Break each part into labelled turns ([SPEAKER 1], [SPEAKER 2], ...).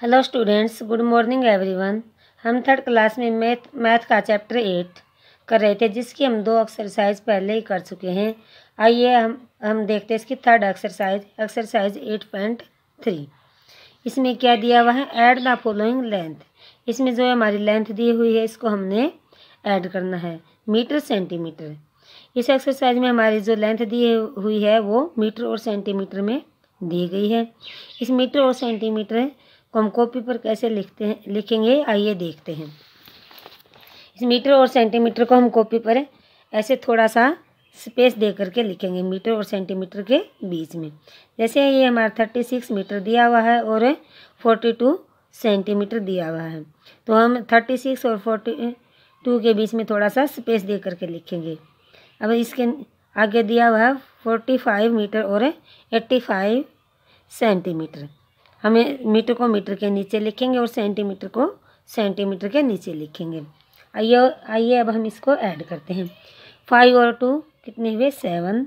[SPEAKER 1] hello students good morning everyone हम third class में math math का चैप्टर एट कर रहे थे जिसकी हम दो एक्सरसाइज पहले ही कर चुके हैं आइए हम हम देखते हैं इसकी third exercise exercise eight point three इसमें क्या दिया हुआ है ऐड द फॉलोइंग लेंथ इसमें जो हमारी लेंथ दी हुई है इसको हमने ऐड करना है मीटर सेंटीमीटर इस एक्सरसाइज में हमारी जो लेंथ दी हुई है वो मीटर और सेंटीमीटर में दी गई है इस मीटर और सेंटीमीटर को हम कॉपी पर कैसे लिखते हैं लिखेंगे आइए देखते हैं इस मीटर और सेंटीमीटर को हम कॉपी पर ऐसे थोड़ा सा स्पेस दे करके लिखेंगे मीटर और सेंटीमीटर के बीच में जैसे ये हमारा थर्टी सिक्स मीटर दिया हुआ है और फोर्टी टू सेंटीमीटर दिया हुआ है तो हम थर्टी सिक्स और फोर्टी टू के बीच में थोड़ा सा स्पेस दे करके लिखेंगे अब इसके आगे दिया हुआ है फोर्टी फाइव मीटर और एट्टी फाइव सेंटीमीटर हमें मीटर को मीटर के नीचे लिखेंगे और सेंटीमीटर को सेंटीमीटर के नीचे लिखेंगे आइए आइए अब हम इसको ऐड करते हैं फाइव और टू कितने हुए सेवन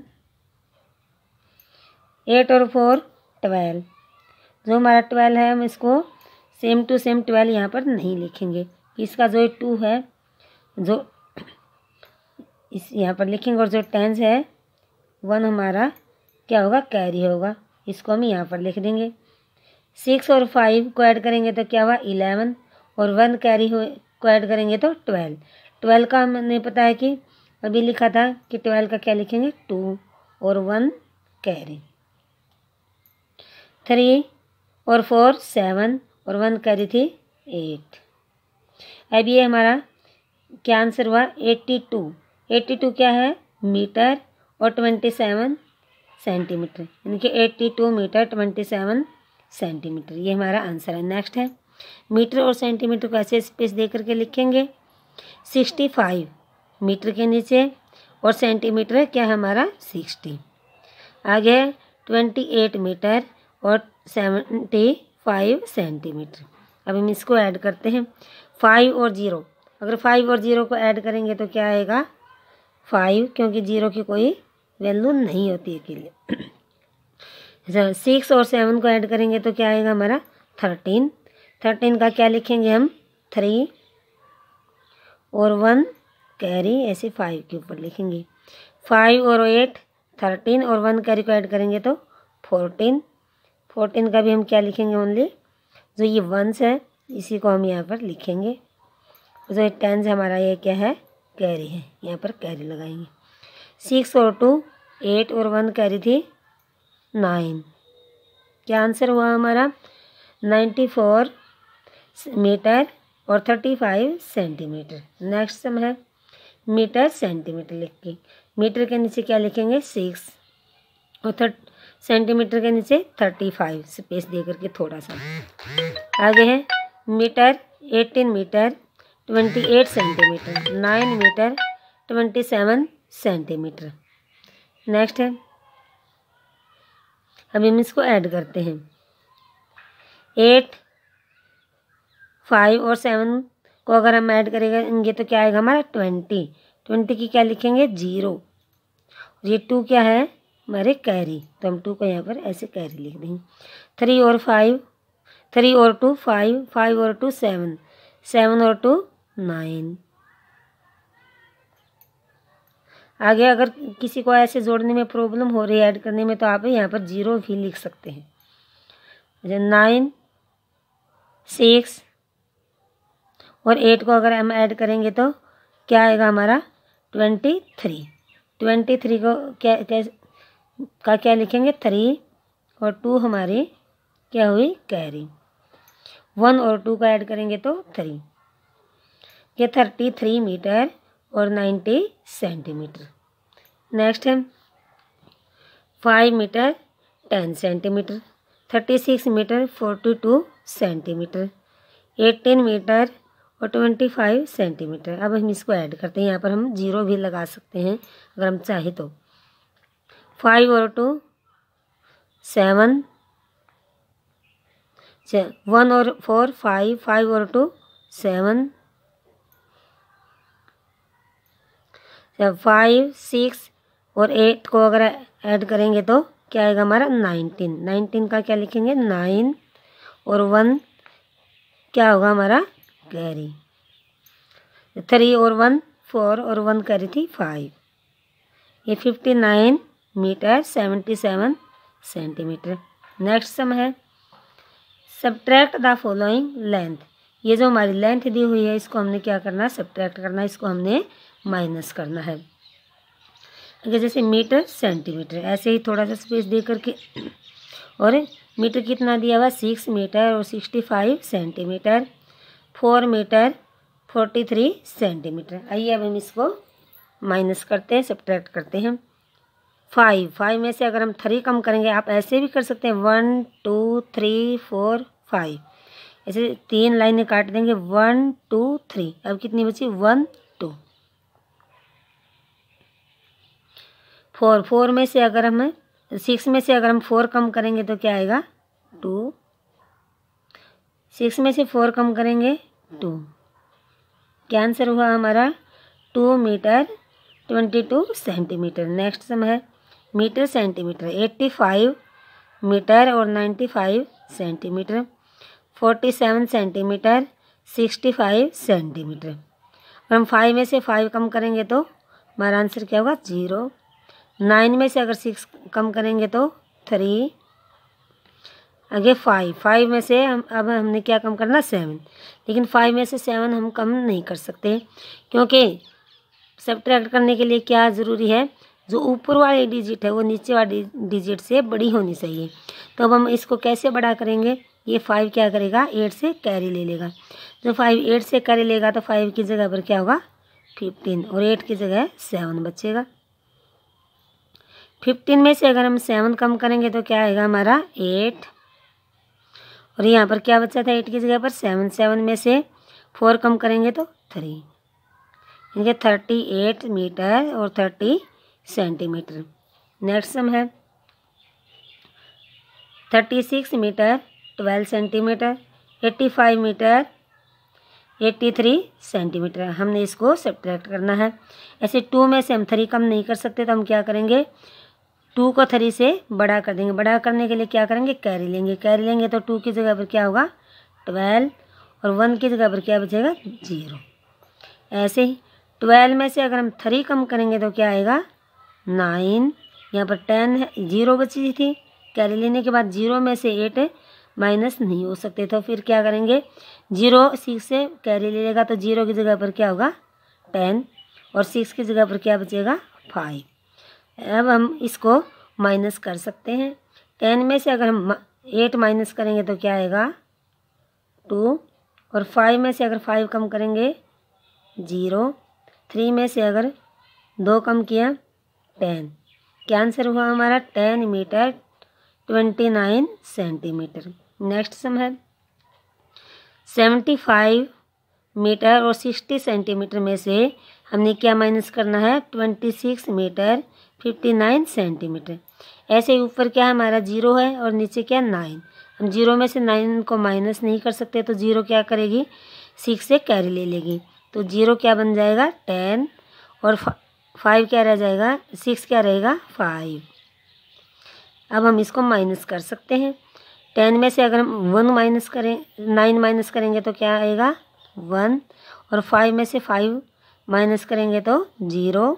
[SPEAKER 1] एट और फोर ट्वेल्व जो हमारा ट्वेल्व है हम इसको सेम टू सेम ट्वेल्व यहाँ पर नहीं लिखेंगे इसका जो टू है जो इस यहाँ पर लिखेंगे और जो टेंस है वन हमारा क्या होगा कैरी होगा इसको हम यहाँ पर लिख देंगे सिक्स और फाइव को ऐड करेंगे तो क्या हुआ इलेवन और वन कैरी हो को ऐड करेंगे तो ट्वेल्व ट्वेल्व का हमने पता है कि अभी लिखा था कि ट्वेल्व का क्या लिखेंगे टू और वन कैरी थ्री और फोर सेवन और वन कैरी थी एट अब ये हमारा क्या आंसर हुआ एट्टी टू एट्टी टू क्या है मीटर और ट्वेंटी सेवन सेंटीमीटर यानी कि eighty two metre twenty seven centimetre ये हमारा आंसर है नेक्स्ट है मीटर और सेंटीमीटर को ऐसे स्पेस दे करके लिखेंगे सिक्सटी फाइव मीटर के नीचे और सेंटीमीटर क्या है हमारा सिक्सटी आगे है ट्वेंटी एट मीटर और सेवेंटी फाइव सेंटीमीटर अब हम इसको ऐड करते हैं फाइव और ज़ीरो अगर फाइव और ज़ीरो को ऐड करेंगे तो क्या आएगा फाइव क्योंकि ज़ीरो की कोई वैल्यू नहीं होती है के लिए सिक्स अच्छा, और सेवन को ऐड करेंगे तो क्या आएगा हमारा थर्टीन थर्टीन का क्या लिखेंगे हम थ्री और वन कैरी ऐसे फाइव के ऊपर लिखेंगे फाइव और एट थर्टीन और वन कैरी को ऐड करेंगे तो फोर्टीन फोर्टीन का भी हम क्या लिखेंगे ओनली जो ये वंस है इसी को हम यहाँ पर लिखेंगे जो ये टेंस हमारा ये क्या है कैरी है यहाँ पर कैरी लगाएंगे सिक्स और टू एट और वन कैरी थी नाइन क्या आंसर हुआ हमारा नाइन्टी फोर मीटर और thirty five centimetre next sum है मीटर सेंटीमीटर लिख के मीटर के नीचे क्या लिखेंगे सिक्स और थर्ट सेंटीमीटर के नीचे थर्टी फाइव स्पेस दे करके थोड़ा सा आगे है meter eighteen meter twenty eight centimeter nine meter twenty seven centimeter next है अभी हम इसको ऐड करते हैं एट फाइव और सेवन को अगर हम ऐड करेंगे तो क्या आएगा हमारा ट्वेंटी ट्वेंटी की क्या लिखेंगे जीरो ये टू क्या है हमारे कैरी तो हम टू को यहाँ पर ऐसे कैरी लिख देंगे थ्री और फाइव थ्री और टू फाइव फाइव और टू सेवन सेवन और टू नाइन आगे अगर किसी को ऐसे जोड़ने में प्रॉब्लम हो रही है ऐड करने में तो आप यहाँ पर जीरो भी लिख सकते हैं नाइन सिक्स और एट को अगर हम ऐड करेंगे तो क्या आएगा हमारा ट्वेंटी थ्री ट्वेंटी थ्री को क्या कैसे का क्या लिखेंगे थ्री और टू हमारी क्या हुई कैरी वन और टू का ऐड करेंगे तो थ्री ये थर्टी थ्री मीटर और नाइन्टी सेंटीमीटर नेक्स्ट है five meter ten centimeter thirty six meter forty two centimeter eighteen meter और ट्वेंटी फाइव सेंटीमीटर अब हम इसको ऐड करते हैं यहाँ पर हम जीरो भी लगा सकते हैं अगर हम चाहे तो फाइव और टू सेवन वन और फोर फाइव फाइव और टू सेवन फाइव सिक्स और एट को अगर ऐड करेंगे तो क्या आएगा हमारा नाइनटीन नाइनटीन का क्या लिखेंगे नाइन और वन क्या होगा हमारा कैरी थ्री और वन फोर और वन कैरी थी फाइव ये fifty nine meter seventy seven centimeter next sum है सब्ट्रैक्ट द फॉलोइंग लेंथ ये जो हमारी लेंथ दी हुई है इसको हमने क्या करना है सब्ट्रैक्ट करना है इसको हमने माइनस करना है अगर जैसे मीटर सेंटीमीटर ऐसे ही थोड़ा सा स्पेस दे करके और मीटर कितना दिया हुआ सिक्स मीटर और sixty five centimeter four meter forty three centimeter आइए अब हम इसको माइनस करते हैं सब्ट्रैक्ट करते हैं फाइव फाइव में से अगर हम थ्री कम करेंगे आप ऐसे भी कर सकते हैं one two three four five ऐसे तीन लाइनें काट देंगे वन टू थ्री अब कितनी बची वन टू फोर फोर में से अगर हम सिक्स में से अगर हम फोर कम करेंगे तो क्या आएगा टू सिक्स में से फोर कम करेंगे टू क्या आंसर हुआ हमारा two metre twenty two centimeter next sum है metre centimeter eighty five metre और ninety five centimeter forty seven centimeter sixty five centimeter और हम फाइव में से फाइव कम करेंगे तो हमारा आंसर क्या होगा जीरो नाइन में से अगर सिक्स कम करेंगे तो थ्री आगे फाइव फाइव में से हम अब हमने क्या कम करना सेवन लेकिन फाइव में से सेवन हम कम नहीं कर सकते क्योंकि सब्ट्रैक्ट करने के लिए क्या ज़रूरी है जो ऊपर वाली डिजिट है वो नीचे वाली डिजिट से बड़ी होनी चाहिए तो अब हम इसको कैसे बड़ा करेंगे ये फाइव क्या करेगा एट से कैरी ले लेगा जो फाइव एट से कैरी लेगा तो फाइव की जगह पर क्या होगा फिफ्टीन और एट की जगह सेवन बचेगा फिफ्टीन में से अगर हम सेवन कम करेंगे तो क्या आएगा हमारा एट और यहाँ पर क्या बचा था एट की जगह पर सेवन सेवन में से फोर कम करेंगे तो थ्री इनके थर्टी एट मीटर और थर्टी सेंटीमीटर नेक्स्ट सम है thirty six meter twelve centimeter eighty five meter eighty three centimeter हमने इसको सब्ट्रैक्ट करना है ऐसे टू में से हम थ्री कम नहीं कर सकते तो हम क्या करेंगे टू को थ्री से बड़ा कर देंगे बड़ा करने के लिए क्या करेंगे कैरी लेंगे कैरी लेंगे तो टू की जगह पर क्या होगा ट्वेल्व और वन की जगह पर क्या बचेगा जीरो ऐसे ही ट्वेल्व में से अगर हम थ्री कम करेंगे तो क्या आएगा नाइन यहाँ पर टेन है जीरो बची थी कैरी लेने के बाद जीरो में से एट माइनस नहीं हो सकते तो फिर क्या करेंगे जीरो सिक्स से कैरी ले लेगा तो जीरो की जगह पर क्या होगा टेन और सिक्स की जगह पर क्या बचेगा फाइव अब हम इसको माइनस कर सकते हैं टेन में से अगर हम एट माइनस करेंगे तो क्या आएगा टू और फाइव में से अगर फाइव कम करेंगे ज़ीरो थ्री में से अगर दो कम किया टेन क्या आंसर हुआ हमारा ten meter twenty nine centimeter next sum है सेवेंटी फाइव मीटर और सिक्सटी सेंटीमीटर में से हमने क्या माइनस करना है twenty six meter fifty nine centimeter ऐसे ही ऊपर क्या है हमारा जीरो है और नीचे क्या नाइन हम जीरो में से नाइन को माइनस नहीं कर सकते तो जीरो क्या करेगी सिक्स से कैरी ले लेगी तो जीरो क्या बन जाएगा टेन और फाइव क्या रह जाएगा सिक्स क्या रहेगा फाइव अब हम इसको माइनस कर सकते हैं टेन में से अगर हम वन माइनस करें नाइन माइनस करेंगे तो क्या आएगा वन और फाइव में से फाइव माइनस करेंगे तो ज़ीरो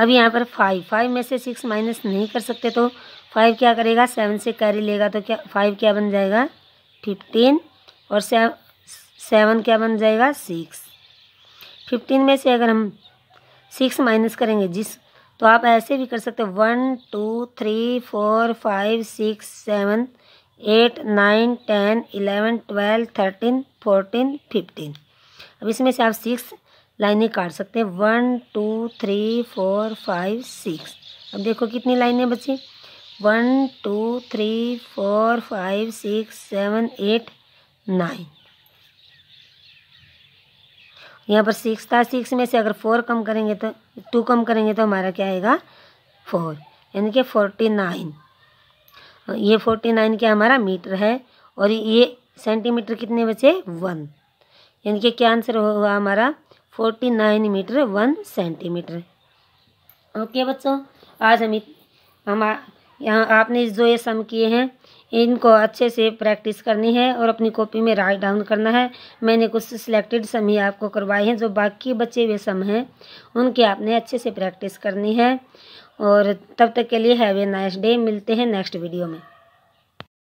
[SPEAKER 1] अब यहाँ पर फाइव फाइव में से सिक्स माइनस नहीं कर सकते तो फाइव क्या करेगा सेवन से कैरी लेगा तो क्या फाइव क्या बन जाएगा फिफ्टीन और सेवन क्या बन जाएगा सिक्स फिफ्टीन में से अगर हम सिक्स माइनस करेंगे जिस तो आप ऐसे भी कर सकते हो one two three four five six seven eight nine ten eleven twelve thirteen fourteen fifteen अब इसमें से आप सिक्स लाइनें काट सकते हैं one two three four five six अब देखो कितनी लाइनें बची one two three four five six seven eight nine यहाँ पर सिक्स था सिक्स में से अगर फोर कम करेंगे तो टू कम करेंगे तो हमारा क्या आएगा फोर यानी कि फोर्टी नाइन ये फोर्टी नाइन क्या हमारा मीटर है और ये सेंटीमीटर कितने बचे वन यानी कि क्या आंसर होगा हमारा forty nine meter one centimeter okay बच्चों आज हम हम यहाँ आपने जो ये सम किए हैं इनको अच्छे से प्रैक्टिस करनी है और अपनी कॉपी में राइट डाउन करना है मैंने कुछ सिलेक्टेड सम ही आपको करवाए हैं जो बाकी बचे हुए सम हैं उनके आपने अच्छे से प्रैक्टिस करनी है और तब तक के लिए हैव ए नाइस डे मिलते हैं नेक्स्ट वीडियो में